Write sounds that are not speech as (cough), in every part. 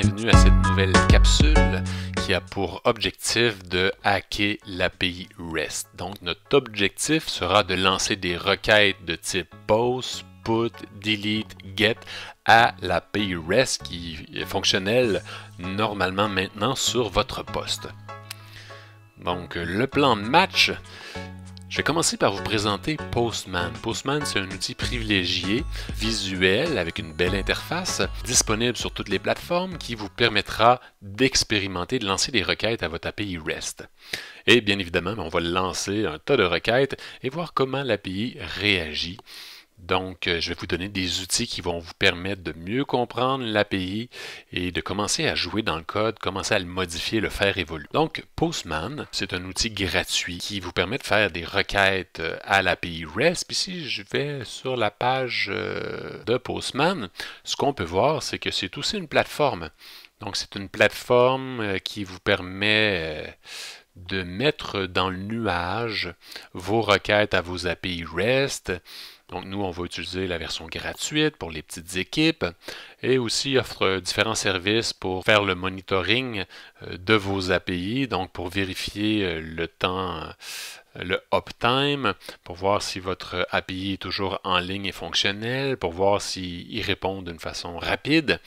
bienvenue à cette nouvelle capsule qui a pour objectif de hacker l'API REST. Donc notre objectif sera de lancer des requêtes de type POST, PUT, DELETE, GET à l'API REST qui est fonctionnelle normalement maintenant sur votre poste. Donc le plan de match, je vais commencer par vous présenter Postman. Postman, c'est un outil privilégié, visuel, avec une belle interface, disponible sur toutes les plateformes qui vous permettra d'expérimenter, de lancer des requêtes à votre API REST. Et bien évidemment, ben, on va lancer un tas de requêtes et voir comment l'API réagit donc, euh, je vais vous donner des outils qui vont vous permettre de mieux comprendre l'API et de commencer à jouer dans le code, commencer à le modifier, le faire évoluer. Donc, Postman, c'est un outil gratuit qui vous permet de faire des requêtes euh, à l'API REST. Puis si je vais sur la page euh, de Postman, ce qu'on peut voir, c'est que c'est aussi une plateforme. Donc, c'est une plateforme qui vous permet de mettre dans le nuage vos requêtes à vos API REST donc nous, on va utiliser la version gratuite pour les petites équipes et aussi offre différents services pour faire le monitoring euh, de vos API, donc pour vérifier euh, le temps euh, le uptime pour voir si votre API est toujours en ligne et fonctionnel, pour voir s'il répond d'une façon rapide.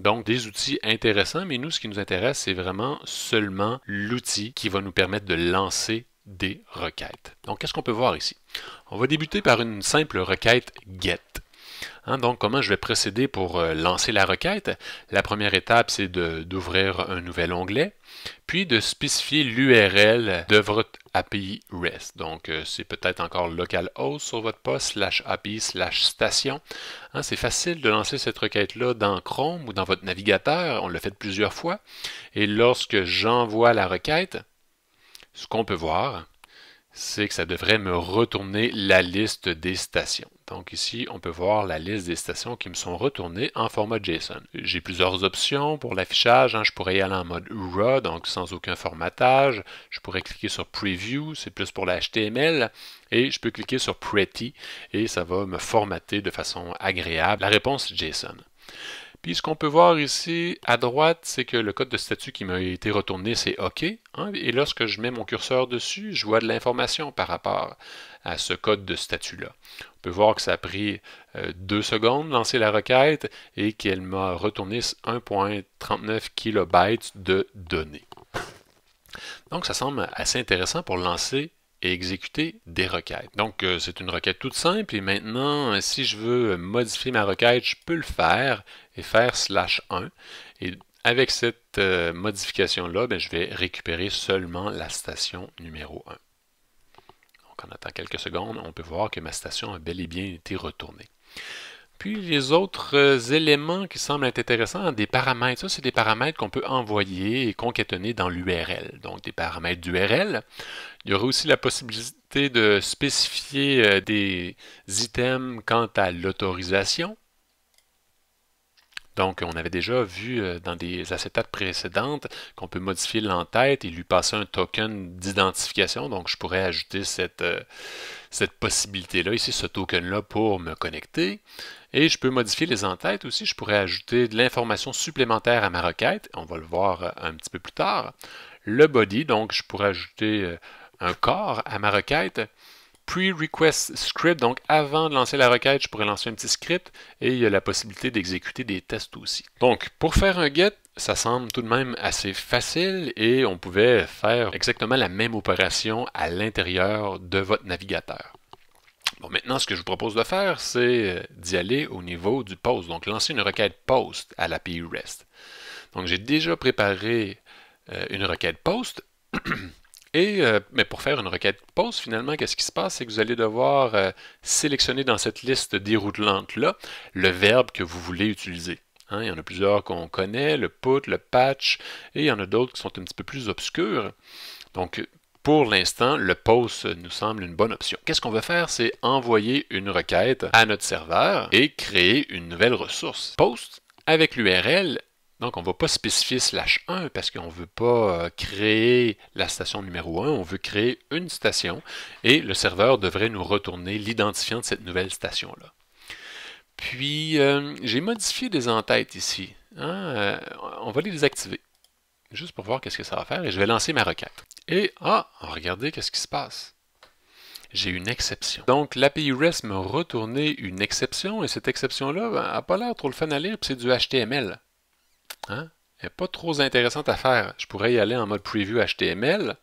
Donc des outils intéressants, mais nous, ce qui nous intéresse, c'est vraiment seulement l'outil qui va nous permettre de lancer des requêtes. Donc, qu'est-ce qu'on peut voir ici? On va débuter par une simple requête GET. Hein, donc, comment je vais procéder pour euh, lancer la requête? La première étape, c'est d'ouvrir un nouvel onglet, puis de spécifier l'URL de votre API REST. Donc, euh, c'est peut-être encore localhost sur votre poste, slash API, slash station. Hein, c'est facile de lancer cette requête-là dans Chrome ou dans votre navigateur. On l'a fait plusieurs fois. Et lorsque j'envoie la requête, ce qu'on peut voir, c'est que ça devrait me retourner la liste des stations. Donc ici, on peut voir la liste des stations qui me sont retournées en format JSON. J'ai plusieurs options pour l'affichage. Hein. Je pourrais y aller en mode raw, donc sans aucun formatage. Je pourrais cliquer sur Preview, c'est plus pour l'HTML. Et je peux cliquer sur Pretty et ça va me formater de façon agréable la réponse JSON. Puis ce qu'on peut voir ici à droite, c'est que le code de statut qui m'a été retourné, c'est OK. Hein. et lorsque je mets mon curseur dessus, je vois de l'information par rapport à ce code de statut-là. On peut voir que ça a pris euh, deux secondes de lancer la requête et qu'elle m'a retourné 1.39 kilobytes de données. Donc ça semble assez intéressant pour lancer et exécuter des requêtes. Donc, euh, c'est une requête toute simple. Et maintenant, si je veux modifier ma requête, je peux le faire et faire slash 1. Et avec cette euh, modification-là, ben, je vais récupérer seulement la station numéro 1. Donc, en attendant quelques secondes, on peut voir que ma station a bel et bien été retournée. Puis les autres euh, éléments qui semblent être intéressants, hein, des paramètres. Ça, c'est des paramètres qu'on peut envoyer et concaténer dans l'URL. Donc des paramètres d'URL. Il y aurait aussi la possibilité de spécifier euh, des items quant à l'autorisation. Donc, on avait déjà vu euh, dans des acétates précédentes qu'on peut modifier l'entête et lui passer un token d'identification. Donc, je pourrais ajouter cette, cette possibilité-là, ici, ce token-là, pour me connecter. Et je peux modifier les entêtes aussi. Je pourrais ajouter de l'information supplémentaire à ma requête. On va le voir euh, un petit peu plus tard. Le body, donc je pourrais ajouter euh, un corps à ma requête. Pre-request script, donc avant de lancer la requête, je pourrais lancer un petit script et il y a la possibilité d'exécuter des tests aussi. Donc, pour faire un get, ça semble tout de même assez facile et on pouvait faire exactement la même opération à l'intérieur de votre navigateur. Bon, maintenant, ce que je vous propose de faire, c'est euh, d'y aller au niveau du post, donc lancer une requête post à l'API REST. Donc, j'ai déjà préparé euh, une requête post. (clears throat) Et euh, mais pour faire une requête post, finalement, qu'est-ce qui se passe? C'est que vous allez devoir sélectionner dans cette liste déroutelante là le verbe que vous voulez utiliser. Hein. il y en a plusieurs qu'on connaît, le put, le patch, et il y en a d'autres qui sont un petit peu plus obscurs. Donc, pour l'instant, le POST nous semble une bonne option. Qu'est-ce qu'on veut faire? C'est envoyer une requête à notre serveur et créer une nouvelle ressource. POST avec l'URL donc, on ne va pas spécifier slash 1 parce qu'on ne veut pas euh, créer la station numéro 1, on veut créer une station et le serveur devrait nous retourner l'identifiant de cette nouvelle station-là. Puis, euh, j'ai modifié des entêtes ici. Hein. Euh, on va les désactiver juste pour voir qu'est-ce que ça va faire, et je vais lancer ma requête. Et, ah, regardez qu'est-ce qui se passe. J'ai une exception. Donc, l'API REST m'a retourné une exception, et cette exception-là n'a ben, pas l'air trop le fun à lire, c'est du HTML. Hein? Elle n'est pas trop intéressante à faire. Je pourrais y aller en mode preview HTML,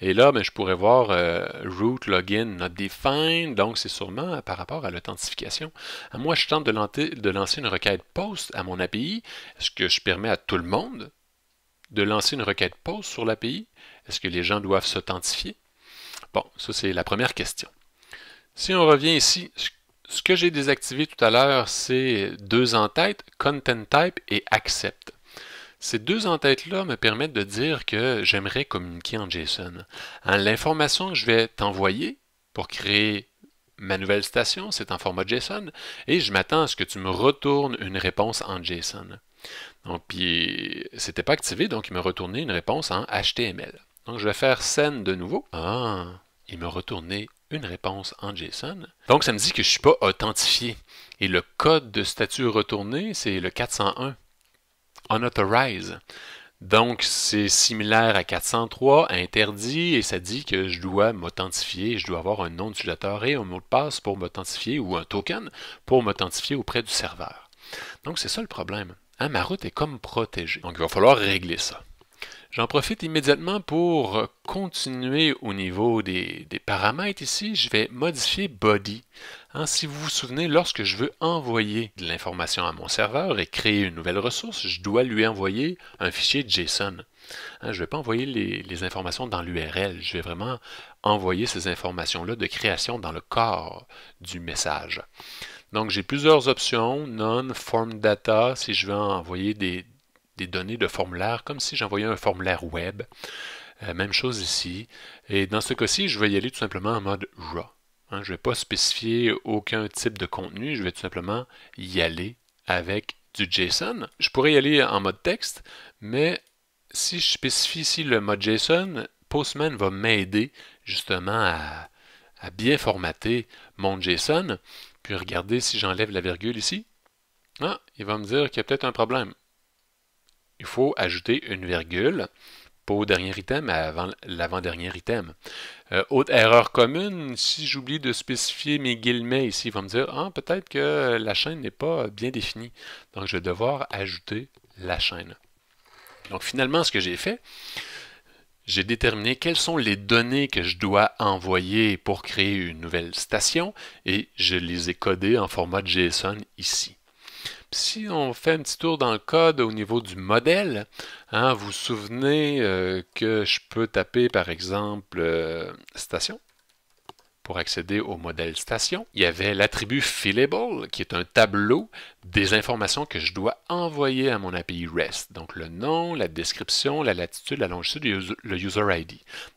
et là, ben, je pourrais voir euh, root login not defined, donc c'est sûrement par rapport à l'authentification. Moi, je tente de, de lancer une requête post à mon API, ce que je permets à tout le monde, de lancer une requête POST sur l'API? Est-ce que les gens doivent s'authentifier? Bon, ça c'est la première question. Si on revient ici, ce que j'ai désactivé tout à l'heure, c'est deux entêtes, content type et accept. Ces deux entêtes-là me permettent de dire que j'aimerais communiquer en JSON. Hein, l'information que je vais t'envoyer pour créer ma nouvelle station, c'est en format JSON, et je m'attends à ce que tu me retournes une réponse en JSON. Donc, puis, c'était pas activé, donc il me retournait une réponse en HTML. Donc, je vais faire scène de nouveau. Ah, il me retournait une réponse en JSON. Donc, ça me dit que je ne suis pas authentifié. Et le code de statut retourné, c'est le 401. Unauthorized. Donc, c'est similaire à 403, interdit, et ça dit que je dois m'authentifier, je dois avoir un nom d'utilisateur et un mot de passe pour m'authentifier ou un token pour m'authentifier auprès du serveur. Donc, c'est ça le problème. Hein, ma route est comme protégée. Donc, il va falloir régler ça. J'en profite immédiatement pour euh, continuer au niveau des, paramètres ici. Je vais modifier body. Hein, si vous vous souvenez, lorsque je veux envoyer de l'information à mon serveur et créer une nouvelle ressource, je dois lui envoyer un fichier JSON. Hein, je ne vais pas envoyer les informations dans l'URL. Je vais vraiment envoyer ces informations-là de création dans le corps du message. Donc, j'ai plusieurs options. None, Form Data, si je veux envoyer des, données de formulaire, comme si j'envoyais un formulaire web. Euh, même chose ici. Et dans ce cas-ci, je vais y aller tout simplement en mode RAW. Hein. je ne vais pas spécifier aucun type de contenu. Je vais tout simplement y aller avec du JSON. Je pourrais y aller en mode texte, mais si je spécifie ici le mode JSON, Postman va m'aider justement à, à bien formater mon JSON. Puis regardez si j'enlève la virgule ici. Ah, il va me dire qu'il y a peut-être un problème. Il faut ajouter une virgule, pas au dernier item, mais avant l'avant-dernier item. Euh, autre erreur commune, si j'oublie de spécifier mes guillemets ici, il va me dire ah, peut-être que la chaîne n'est pas bien définie. Donc je vais devoir ajouter la chaîne. Donc finalement, ce que j'ai fait, j'ai déterminé quelles sont les données que je dois envoyer pour créer une nouvelle station et je les ai codées en format JSON ici. Si on fait un petit tour dans le code au niveau du modèle, hein, vous vous souvenez euh, que je peux taper par exemple euh, station pour accéder au modèle station, il y avait l'attribut Fillable, qui est un tableau des informations que je dois envoyer à mon API REST. Donc le nom, la description, la latitude, la longitude, et le user ID.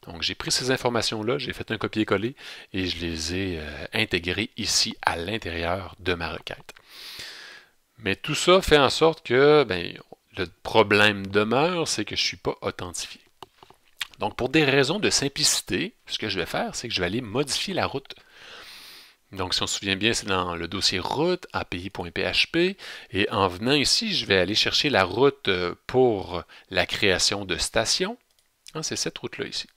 Donc j'ai pris ces informations-là, j'ai fait un copier-coller et je les ai euh, intégrées ici à l'intérieur de ma requête. Mais tout ça fait en sorte que ben, le problème demeure, c'est que je ne suis pas authentifié. Donc, pour des raisons de simplicité, ce que je vais faire, c'est que je vais aller modifier la route. Donc, si on se souvient bien, c'est dans le dossier route, api.php, et en venant ici, je vais aller chercher la route euh, pour la création de station. Hein, c'est cette route-là ici.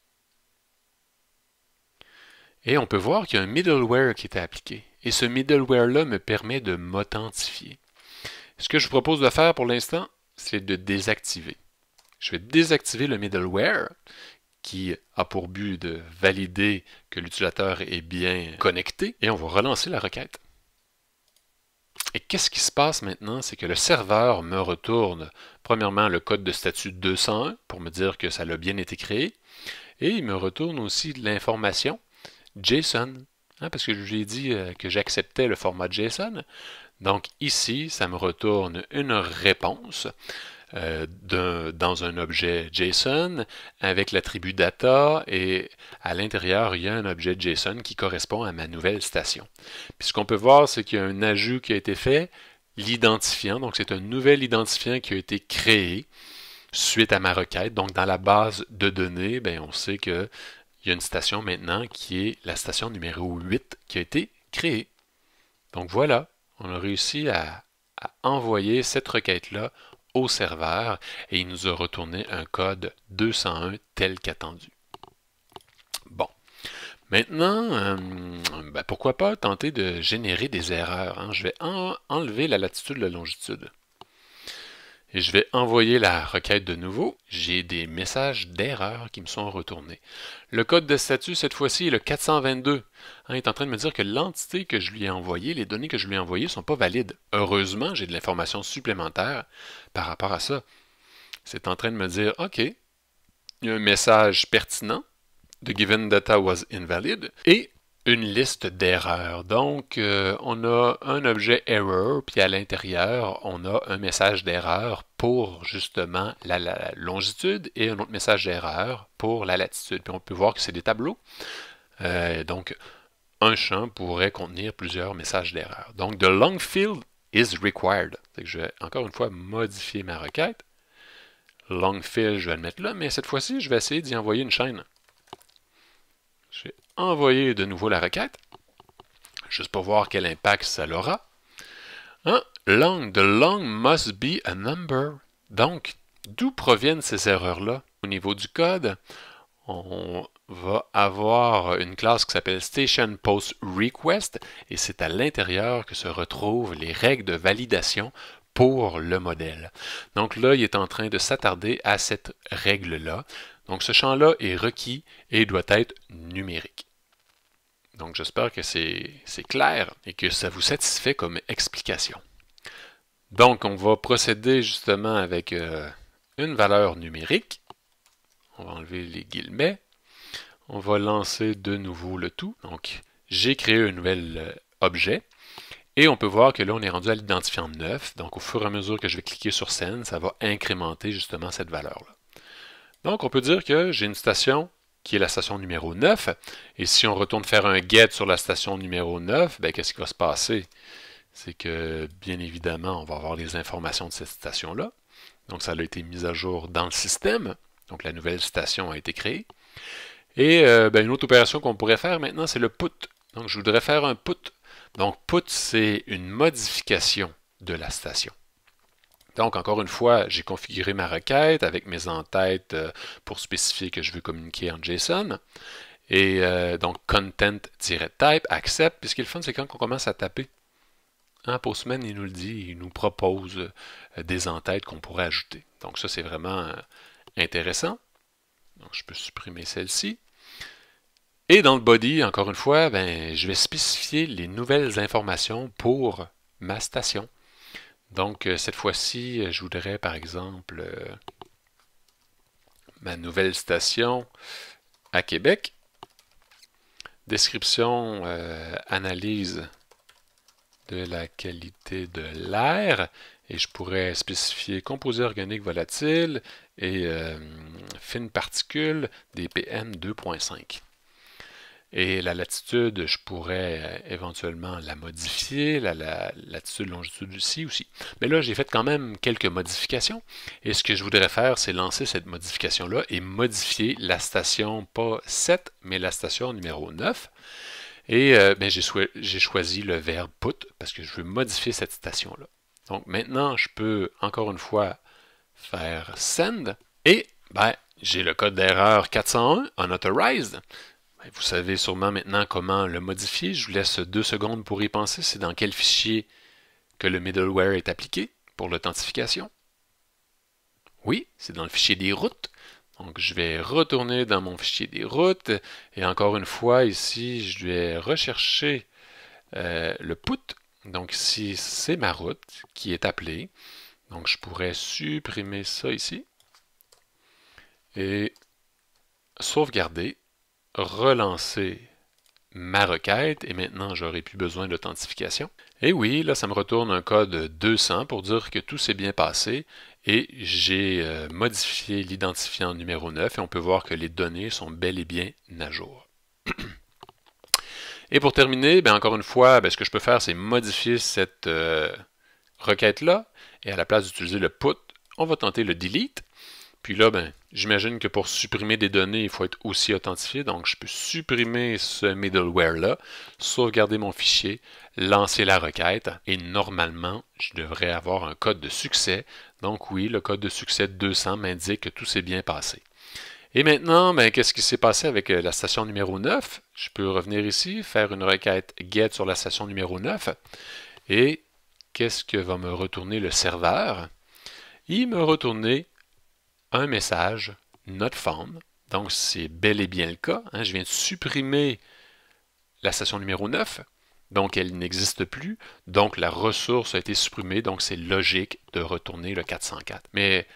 Et on peut voir qu'il y a un middleware qui est appliqué. Et ce middleware-là me permet de m'authentifier. Ce que je vous propose de faire pour l'instant, c'est de désactiver. Je vais désactiver le middleware qui a pour but de valider que l'utilisateur est bien connecté et on va relancer la requête. Et qu'est-ce qui se passe maintenant? C'est que le serveur me retourne, premièrement, le code de statut 201 pour me dire que ça l'a bien été créé. Et il me retourne aussi l'information JSON, hein, parce que je lui ai dit euh, que j'acceptais le format JSON. Donc ici, ça me retourne une réponse euh, dans un objet JSON avec l'attribut data et à l'intérieur, il y a un objet JSON qui correspond à ma nouvelle station. Puis ce qu'on peut voir, c'est qu'il y a un ajout qui a été fait, l'identifiant, donc c'est un nouvel identifiant qui a été créé suite à ma requête. Donc dans la base de données, ben, on sait qu'il y a une station maintenant qui est la station numéro 8 qui a été créée. Donc voilà, on a réussi à envoyer cette requête-là serveur et il nous a retourné un code 201 tel qu'attendu. Bon. Maintenant, euh, ben pourquoi pas tenter de générer des erreurs. Hein? Je vais en enlever la latitude, la longitude et je vais envoyer la requête de nouveau. J'ai des messages d'erreur qui me sont retournés. Le code de statut, cette fois-ci, est le 422. Hein, il est en train de me dire que l'entité que je lui ai envoyée, les données que je lui ai envoyées ne sont pas valides. Heureusement, j'ai de l'information supplémentaire par rapport à ça. C'est en train de me dire, OK, il y a un message pertinent, The given data was invalid, et une liste d'erreurs. Donc, euh, on a un objet error, puis à l'intérieur, on a un message d'erreur pour justement la, longitude et un autre message d'erreur pour la latitude. Puis on peut voir que c'est des tableaux. Euh, donc, un champ pourrait contenir plusieurs messages d'erreur. Donc, the long field is required. je vais encore une fois modifier ma requête. Long field, je vais le mettre là, mais cette fois-ci, je vais essayer d'y envoyer une chaîne. J'ai envoyé de nouveau la requête, juste pour voir quel impact ça aura. Hein? Long, the long must be a number. Donc, d'où proviennent ces erreurs-là? Au niveau du code, on va avoir une classe qui s'appelle Station Post Request et c'est à l'intérieur que se retrouvent les règles de validation pour le modèle. Donc là, il est en train de s'attarder à cette règle-là. Donc ce champ-là est requis et doit être numérique. Donc j'espère que c'est clair et que ça vous satisfait comme explication. Donc on va procéder justement avec euh, une valeur numérique. On va enlever les guillemets. On va lancer de nouveau le tout. Donc j'ai créé un nouvel euh, objet et on peut voir que là, on est rendu à l'identifiant 9. Donc, au fur et à mesure que je vais cliquer sur scène, ça va incrémenter justement cette valeur-là. Donc, on peut dire que j'ai une station qui est la station numéro 9. Et si on retourne faire un get sur la station numéro 9, ben, qu'est-ce qui va se passer? C'est que, bien évidemment, on va avoir les informations de cette station-là. Donc, ça a été mis à jour dans le système. Donc, la nouvelle station a été créée. Et euh, ben, une autre opération qu'on pourrait faire maintenant, c'est le put. Donc, je voudrais faire un put donc, put, c'est une modification de la station. Donc, encore une fois, j'ai configuré ma requête avec mes entêtes euh, pour spécifier que je veux communiquer en JSON. Et euh, donc, content-type, accept. Puisqu'il est le fun, c'est quand on commence à taper. un hein, Postman, il nous le dit, il nous propose euh, des entêtes qu'on pourrait ajouter. Donc ça, c'est vraiment intéressant. Donc, je peux supprimer celle-ci. Et dans le body, encore une fois, ben, je vais spécifier les nouvelles informations pour ma station. Donc, euh, cette fois-ci, je voudrais, par exemple, euh, ma nouvelle station à Québec. Description, euh, analyse de la qualité de l'air. Et je pourrais spécifier composés organiques volatiles et fines particules des PM 2.5. Et la latitude, je pourrais euh, éventuellement la modifier, la, latitude, longitude ici aussi. Mais là, j'ai fait quand même quelques modifications. Et ce que je voudrais faire, c'est lancer cette modification-là et modifier la station, pas 7, mais la station numéro 9. Et euh, ben, j'ai choisi le verbe put parce que je veux modifier cette station-là. Donc maintenant, je peux encore une fois faire send et ben, j'ai le code d'erreur 401 unauthorized. Vous savez sûrement maintenant comment le modifier. Je vous laisse deux secondes pour y penser. C'est dans quel fichier que le middleware est appliqué pour l'authentification. Oui, c'est dans le fichier des routes. Donc, je vais retourner dans mon fichier des routes. Et encore une fois, ici, je vais rechercher euh, le put. Donc, ici, c'est ma route qui est appelée. Donc, je pourrais supprimer ça ici. Et sauvegarder relancer ma requête et maintenant j'aurai plus besoin d'authentification. Et eh oui, là ça me retourne un code 200 pour dire que tout s'est bien passé et j'ai euh, modifié l'identifiant numéro 9 et on peut voir que les données sont bel et bien à jour. et pour terminer, ben encore une fois, ben, ce que je peux faire c'est modifier cette euh, requête là et à la place d'utiliser le put, on va tenter le delete. Puis là, ben, j'imagine que pour supprimer des données, il faut être aussi authentifié. Donc, je peux supprimer ce middleware-là, sauvegarder mon fichier, lancer la requête. Et normalement, je devrais avoir un code de succès. Donc oui, le code de succès 200 m'indique que tout s'est bien passé. Et maintenant, ben, qu'est-ce qui s'est passé avec euh, la station numéro 9? Je peux revenir ici, faire une requête get sur la station numéro 9. Et qu'est-ce que va me retourner le serveur? Il me retourner un message, notre forme. Donc, c'est bel et bien le cas. Hein. Je viens de supprimer la station numéro 9. Donc, elle n'existe plus. Donc, la ressource a été supprimée. Donc, c'est logique de retourner le 404. Mais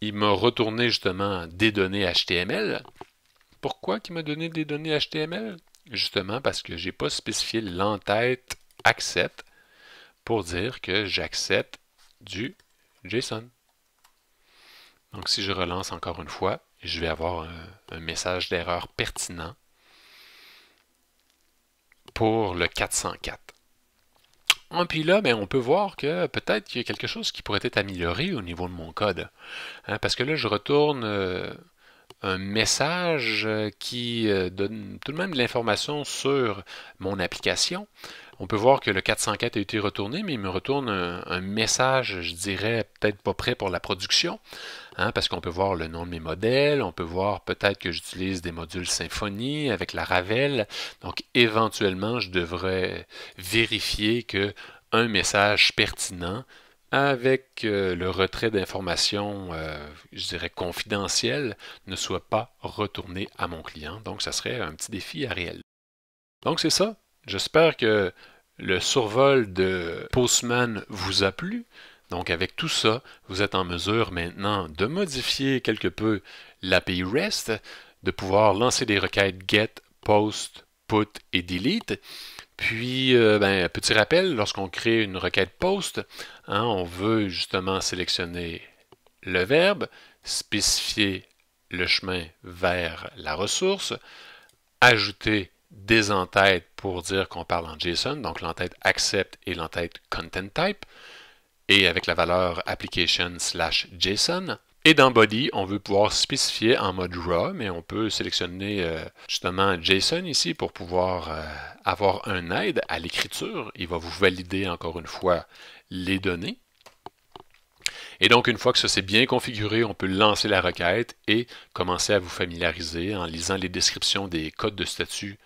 il m'a retourné justement des données HTML. Pourquoi il m'a donné des données HTML? Justement parce que je n'ai pas spécifié l'entête accept pour dire que j'accepte du JSON. Donc si je relance encore une fois, je vais avoir un, message d'erreur pertinent pour le 404. Et ah, puis là, ben, on peut voir que peut-être qu'il y a quelque chose qui pourrait être amélioré au niveau de mon code. Hein, parce que là, je retourne euh, un message euh, qui euh, donne tout de même de l'information sur mon application. On peut voir que le 404 a été retourné, mais il me retourne un message, je dirais, peut-être pas prêt pour la production. Hein, parce qu'on peut voir le nom de mes modèles, on peut voir peut-être que j'utilise des modules Symfony avec la Ravel. Donc éventuellement, je devrais vérifier qu'un message pertinent avec euh, le retrait d'informations, euh, je dirais, confidentielles, ne soit pas retourné à mon client. Donc, ça serait un petit défi à réel. Donc, c'est ça. J'espère que le survol de Postman vous a plu. Donc avec tout ça, vous êtes en mesure maintenant de modifier quelque peu l'API REST, de pouvoir lancer des requêtes GET, POST, PUT et DELETE. Puis, euh, ben, petit rappel, lorsqu'on crée une requête POST, hein, on veut justement sélectionner le verbe, spécifier le chemin vers la ressource, ajouter des entêtes pour dire qu'on parle en JSON, donc l'entête accept et l'entête content type et avec la valeur application slash JSON. Et dans body, on veut pouvoir spécifier en mode raw, mais on peut sélectionner euh, justement JSON ici pour pouvoir euh, avoir un aide à l'écriture. Il va vous valider encore une fois les données. Et donc, une fois que ça s'est bien configuré, on peut lancer la requête et commencer à vous familiariser en lisant les descriptions des codes de statut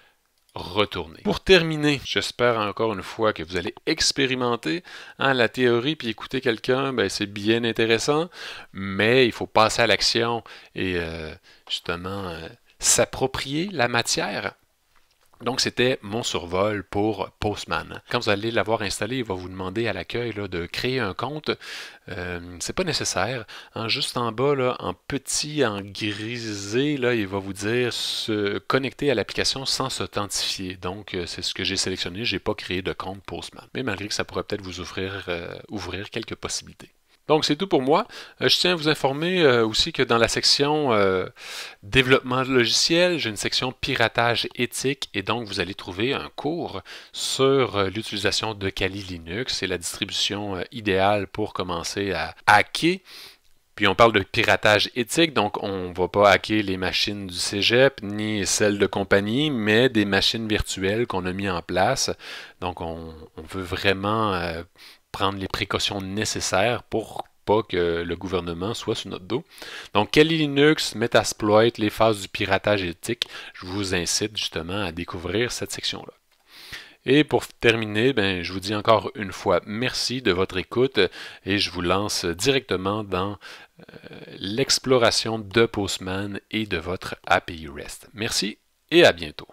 retourner. Pour terminer, j'espère encore une fois que vous allez expérimenter hein, la théorie puis écouter quelqu'un, ben, c'est bien intéressant, mais il faut passer à l'action et euh, justement euh, s'approprier la matière donc, c'était mon survol pour Postman. Quand vous allez l'avoir installé, il va vous demander à l'accueil de créer un compte. Ce euh, c'est pas nécessaire. Juste en bas, en petit, en grisé, là, il va vous dire se connecter à l'application sans s'authentifier. Donc, euh, c'est ce que j'ai sélectionné. Je n'ai pas créé de compte Postman. Mais malgré que ça pourrait peut-être vous euh, ouvrir quelques possibilités. Donc, c'est tout pour moi. Euh, je tiens à vous informer euh, aussi que dans la section euh, développement de logiciel, j'ai une section piratage éthique et donc vous allez trouver un cours sur l'utilisation de Kali Linux et la distribution idéale pour commencer à hacker. Puis on parle de piratage éthique, donc on ne va pas hacker les machines du cégep ni celles de compagnie, mais des machines virtuelles qu'on a mis en place. Donc on, veut vraiment prendre les précautions nécessaires pour pas que le gouvernement soit sur notre dos. Donc, Kali Linux, Metasploit, les phases du piratage éthique, je vous incite justement à découvrir cette section-là. Et pour terminer, ben, je vous dis encore une fois merci de votre écoute et je vous lance directement dans euh, l'exploration de Postman et de votre API REST. Merci et à bientôt.